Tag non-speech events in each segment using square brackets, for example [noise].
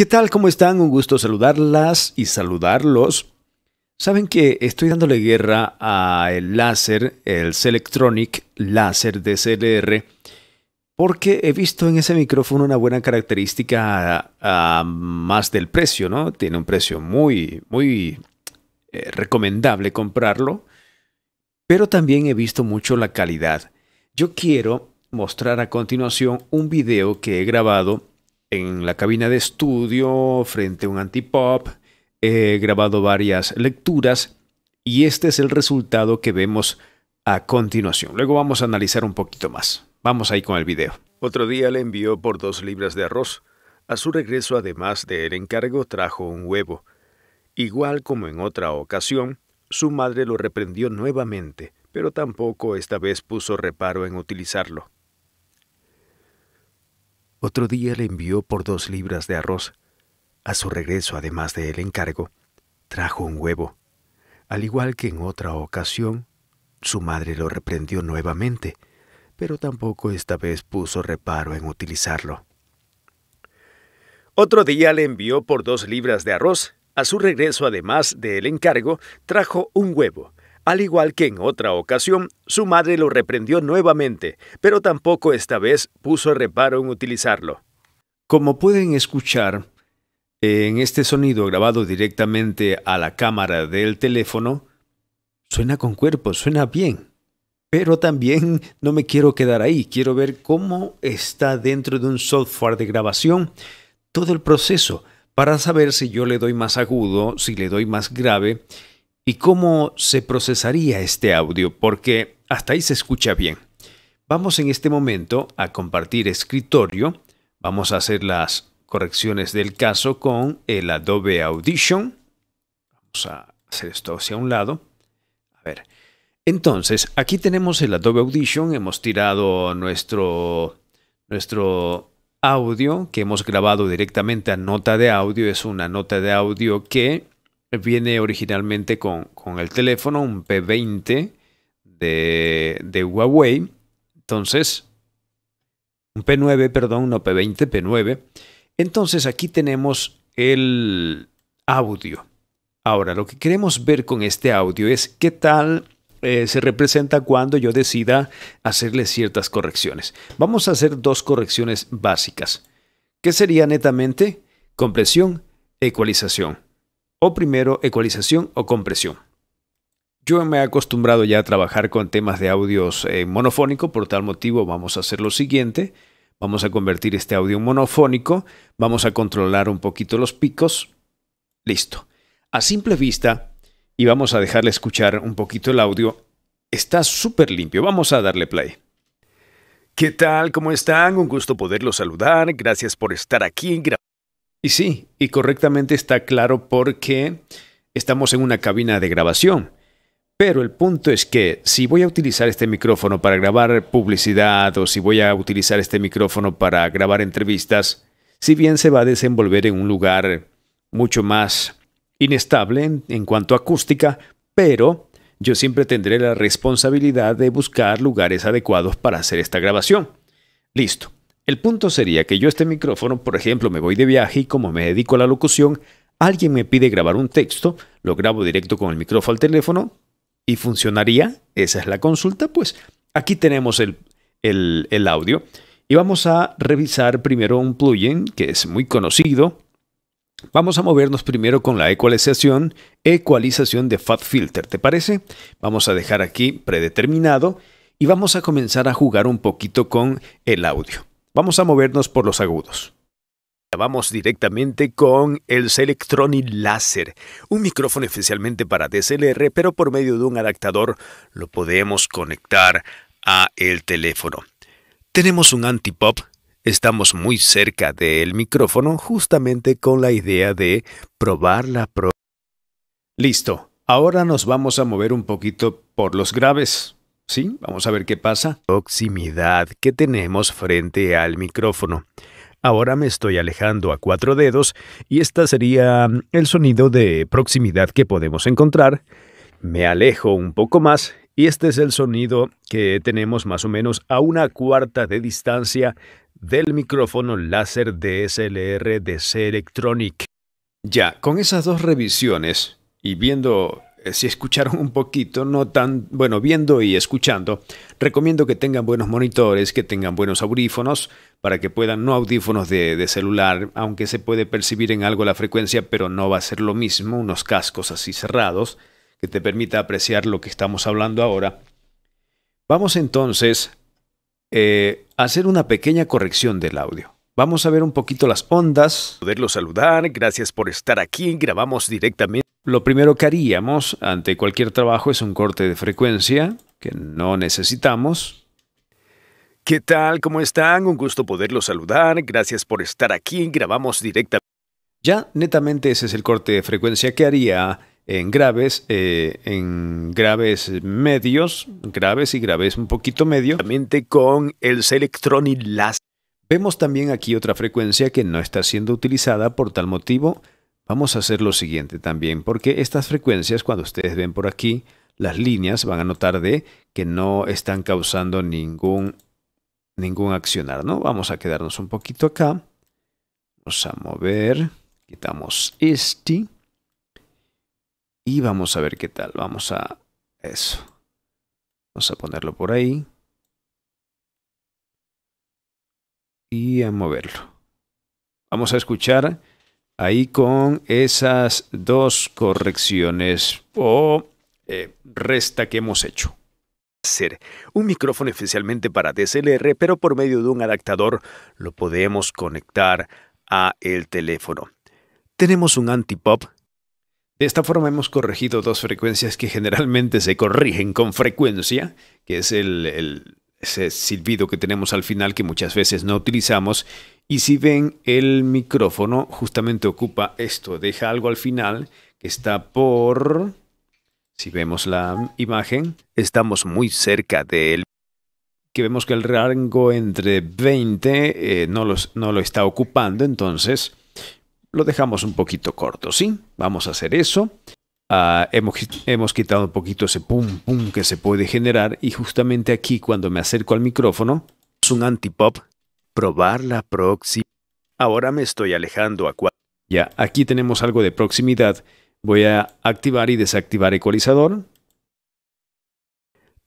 ¿Qué tal? ¿Cómo están? Un gusto saludarlas y saludarlos. Saben que estoy dándole guerra al láser, el Selectronic láser DCLR, porque he visto en ese micrófono una buena característica a, más del precio, ¿no? Tiene un precio muy, muy eh, recomendable comprarlo, pero también he visto mucho la calidad. Yo quiero mostrar a continuación un video que he grabado en la cabina de estudio, frente a un antipop, he grabado varias lecturas y este es el resultado que vemos a continuación. Luego vamos a analizar un poquito más. Vamos ahí con el video. Otro día le envió por dos libras de arroz. A su regreso, además del encargo, trajo un huevo. Igual como en otra ocasión, su madre lo reprendió nuevamente, pero tampoco esta vez puso reparo en utilizarlo. Otro día le envió por dos libras de arroz. A su regreso, además del encargo, trajo un huevo. Al igual que en otra ocasión, su madre lo reprendió nuevamente, pero tampoco esta vez puso reparo en utilizarlo. Otro día le envió por dos libras de arroz. A su regreso, además del encargo, trajo un huevo. Al igual que en otra ocasión, su madre lo reprendió nuevamente, pero tampoco esta vez puso reparo en utilizarlo. Como pueden escuchar, en este sonido grabado directamente a la cámara del teléfono, suena con cuerpo, suena bien. Pero también [laughs] no me quiero quedar ahí, quiero ver cómo está dentro de un software de grabación todo el proceso para saber si yo le doy más agudo, si le doy más grave y cómo se procesaría este audio, porque hasta ahí se escucha bien. Vamos en este momento a compartir escritorio, vamos a hacer las correcciones del caso con el Adobe Audition. Vamos a hacer esto hacia un lado. A ver. Entonces, aquí tenemos el Adobe Audition, hemos tirado nuestro, nuestro audio que hemos grabado directamente a nota de audio, es una nota de audio que viene originalmente con, el teléfono, un P20 de, Huawei. Entonces, un P9, perdón, no P20, P9. Entonces aquí tenemos el audio. Ahora, lo que queremos ver con este audio es qué tal eh, se representa cuando yo decida hacerle ciertas correcciones. Vamos a hacer dos correcciones básicas, que sería netamente compresión ecualización o primero ecualización o compresión. Yo me he acostumbrado ya a trabajar con temas de audios eh, monofónico, por tal motivo vamos a hacer lo siguiente. Vamos a convertir este audio en monofónico, vamos a controlar un poquito los picos. Listo. A simple vista, y vamos a dejarle escuchar un poquito el audio, está súper limpio. Vamos a darle play. ¿Qué tal? ¿Cómo están? Un gusto poderlos saludar. Gracias por estar aquí. Y sí, y correctamente está claro porque estamos en una cabina de grabación. Pero el punto es que si voy a utilizar este micrófono para grabar publicidad o si voy a utilizar este micrófono para grabar entrevistas, si bien se va a desenvolver en un lugar mucho más inestable en, cuanto a acústica, pero yo siempre tendré la responsabilidad de buscar lugares adecuados para hacer esta grabación. Listo. El punto sería que yo este micrófono, por ejemplo, me voy de viaje y como me dedico a la locución, alguien me pide grabar un texto, lo grabo directo con el micrófono al teléfono y funcionaría. Esa es la consulta. Pues aquí tenemos el, audio y vamos a revisar primero un plugin que es muy conocido. Vamos a movernos primero con la ecualización, ecualización de Fat Filter, ¿te parece? Vamos a dejar aquí predeterminado y vamos a comenzar a jugar un poquito con el audio. Vamos a movernos por los agudos. Vamos directamente con el Selectronic Láser, un micrófono especialmente para DSLR, pero por medio de un adaptador lo podemos conectar a el teléfono. Tenemos un antipop, estamos muy cerca del micrófono justamente con la idea de probar la pro. Listo, ahora nos vamos a mover un poquito por los graves. Sí, vamos a ver qué pasa. Proximidad que tenemos frente al micrófono. Ahora me estoy alejando a cuatro dedos y este sería mm, el sonido de proximidad que podemos encontrar. Me alejo un poco más y este es el sonido que tenemos más o menos a una cuarta de distancia del micrófono láser DSLR de C-Electronic. Ya, con esas dos revisiones y viendo eh, si escucharon un poquito, no tan, bueno, viendo y escuchando, recomiendo que tengan buenos monitores, que tengan buenos audífonos, para que puedan, no audífonos de, celular, aunque se puede percibir en algo la frecuencia, pero no va a ser lo mismo, unos cascos así cerrados, que te permita apreciar lo que estamos hablando ahora. Vamos entonces eh, a hacer una pequeña corrección del audio. Vamos a ver un poquito las ondas. Poderlo saludar, gracias por estar aquí, grabamos directamente. Lo primero que haríamos ante cualquier trabajo es un corte de frecuencia, que no necesitamos. ¿Qué tal? ¿Cómo están? Un gusto poderlo saludar, gracias por estar aquí, grabamos directamente. Ya netamente ese es el corte de frecuencia que haría en graves, eh, en graves medios, graves y graves un poquito medio. Con el Selectronic y las Vemos también aquí otra frecuencia que no está siendo utilizada por tal motivo. Vamos a hacer lo siguiente también, porque estas frecuencias, cuando ustedes ven por aquí, las líneas van a notar de que no están causando ningún, ningún accionar, ¿no? Vamos a quedarnos un poquito acá. Vamos a mover, quitamos este y vamos a ver qué tal. Vamos a eso. Vamos a ponerlo por ahí. y a moverlo. Vamos a escuchar ahí con esas dos correcciones o oh, eh, resta que hemos hecho. Ser un micrófono especialmente para DSLR, pero por medio de un adaptador lo podemos conectar a el teléfono. Tenemos un antipop. De esta forma hemos corregido dos frecuencias que generalmente se corrigen con frecuencia, que es el ese silbido que tenemos al final que muchas veces no utilizamos. Y si ven, el micrófono justamente ocupa esto, deja algo al final que está por... Si vemos la imagen, estamos muy cerca de él. Que vemos que el rango entre 20 eh, no, los, no lo está ocupando, entonces lo dejamos un poquito corto, ¿sí? Vamos a hacer eso. Ah, hemos, quitado un poquito ese pum pum que se puede generar y justamente aquí cuando me acerco al micrófono es un antipop probar la proxy ahora me estoy alejando a ya aquí tenemos algo de proximidad voy a activar y desactivar ecualizador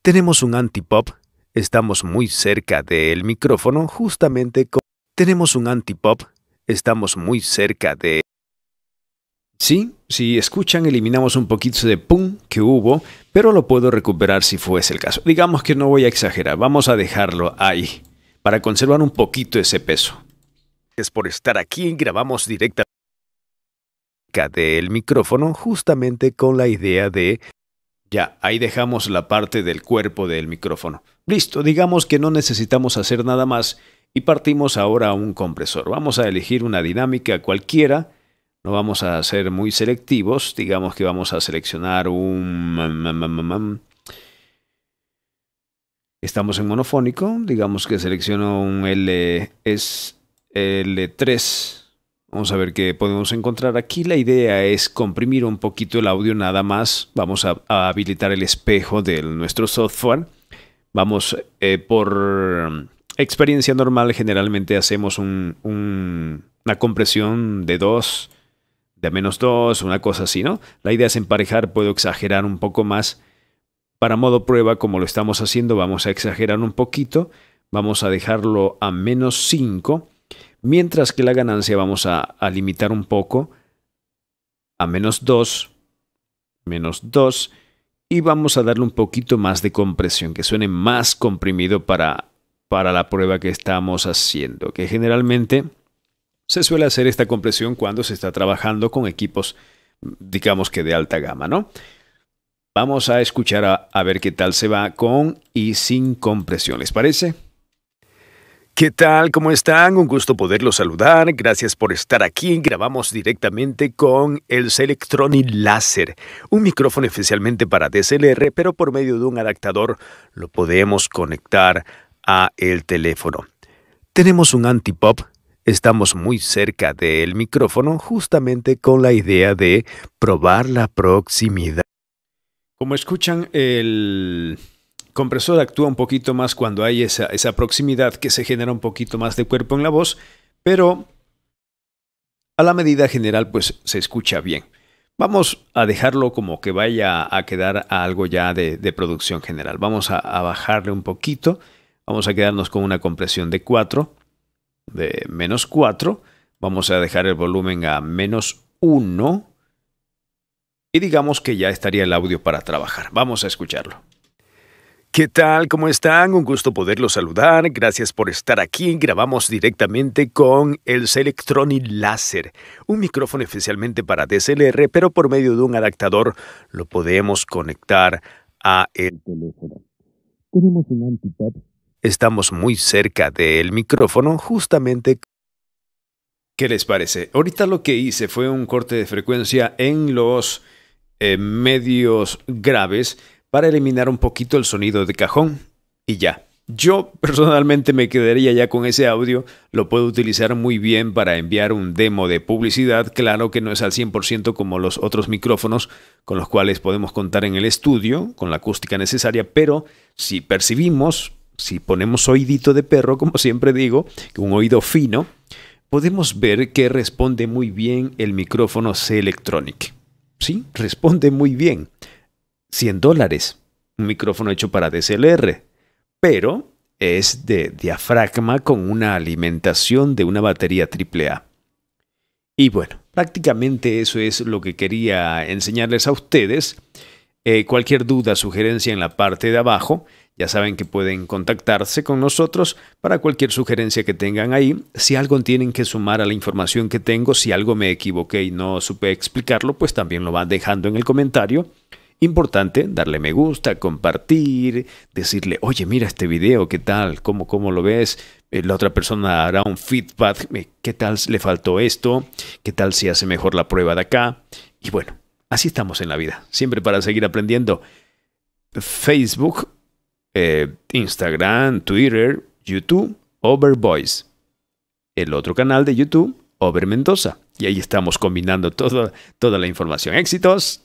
tenemos un antipop estamos muy cerca del micrófono justamente con tenemos un antipop estamos muy cerca de Sí, si escuchan, eliminamos un poquito de pum que hubo, pero lo puedo recuperar si fuese el caso. Digamos que no voy a exagerar, vamos a dejarlo ahí, para conservar un poquito ese peso. Es por estar aquí, grabamos directamente el micrófono justamente con la idea de... Ya, ahí dejamos la parte del cuerpo del micrófono. Listo, digamos que no necesitamos hacer nada más y partimos ahora a un compresor. Vamos a elegir una dinámica cualquiera no vamos a ser muy selectivos, digamos que vamos a seleccionar un... Estamos en monofónico, digamos que selecciono un L, es 3 Vamos a ver qué podemos encontrar aquí. La idea es comprimir un poquito el audio nada más. Vamos a, habilitar el espejo de nuestro software. Vamos eh, por experiencia normal, generalmente hacemos una compresión de 2 de menos 2, una cosa así, ¿no? La idea es emparejar, puedo exagerar un poco más. Para modo prueba, como lo estamos haciendo, vamos a exagerar un poquito, vamos a dejarlo a menos 5, mientras que la ganancia vamos a, limitar un poco a menos 2, menos 2, y vamos a darle un poquito más de compresión, que suene más comprimido para, para la prueba que estamos haciendo, que generalmente se suele hacer esta compresión cuando se está trabajando con equipos, digamos que de alta gama, ¿no? Vamos a escuchar a, ver qué tal se va con y sin compresión, ¿les parece? ¿Qué tal? ¿Cómo están? Un gusto poderlos saludar. Gracias por estar aquí. Grabamos directamente con el Selectroni Láser, un micrófono especialmente para DSLR, pero por medio de un adaptador lo podemos conectar a el teléfono. Tenemos un antipop. Estamos muy cerca del micrófono justamente con la idea de probar la proximidad. Como escuchan, el compresor actúa un poquito más cuando hay esa, proximidad que se genera un poquito más de cuerpo en la voz, pero a la medida general pues se escucha bien. Vamos a dejarlo como que vaya a quedar algo ya de, producción general. Vamos a, a, bajarle un poquito. Vamos a quedarnos con una compresión de 4 de menos 4. Vamos a dejar el volumen a menos 1. Y digamos que ya estaría el audio para trabajar. Vamos a escucharlo. ¿Qué tal? ¿Cómo están? Un gusto poderlos saludar. Gracias por estar aquí. Grabamos directamente con el Selectronic Láser, un micrófono especialmente para DSLR, pero por medio de un adaptador lo podemos conectar a el teléfono. Tenemos un antipod Estamos muy cerca del micrófono justamente. ¿Qué les parece? Ahorita lo que hice fue un corte de frecuencia en los eh, medios graves para eliminar un poquito el sonido de cajón y ya. Yo personalmente me quedaría ya con ese audio, lo puedo utilizar muy bien para enviar un demo de publicidad, claro que no es al 100% como los otros micrófonos con los cuales podemos contar en el estudio, con la acústica necesaria, pero si percibimos si ponemos oídito de perro, [laughs] como siempre digo, un oído fino, podemos ver que responde muy bien el micrófono C Electronic. Sí, responde muy bien. 100 dólares. Un micrófono hecho para DSLR. Pero es de diafragma con una alimentación de una batería AAA. Y bueno, prácticamente eso es lo que quería enseñarles a ustedes. Eh, cualquier duda, sugerencia en la parte de abajo. Ya saben que pueden contactarse con nosotros para cualquier sugerencia que tengan ahí. Si algo tienen que sumar a la información que tengo, si algo me equivoqué y no supe explicarlo, pues también lo van dejando en el comentario. Importante darle me gusta, compartir, decirle, oye, mira este video, ¿qué tal? ¿Cómo, cómo lo ves? Eh, la otra persona hará un feedback, eh, ¿qué tal le faltó esto? ¿Qué tal si hace mejor la prueba de acá? Y bueno, Así estamos en la vida, siempre para seguir aprendiendo. Facebook, eh, Instagram, Twitter, YouTube, Overboys. El otro canal de YouTube, Over Mendoza. Y ahí estamos combinando toda la información. Éxitos.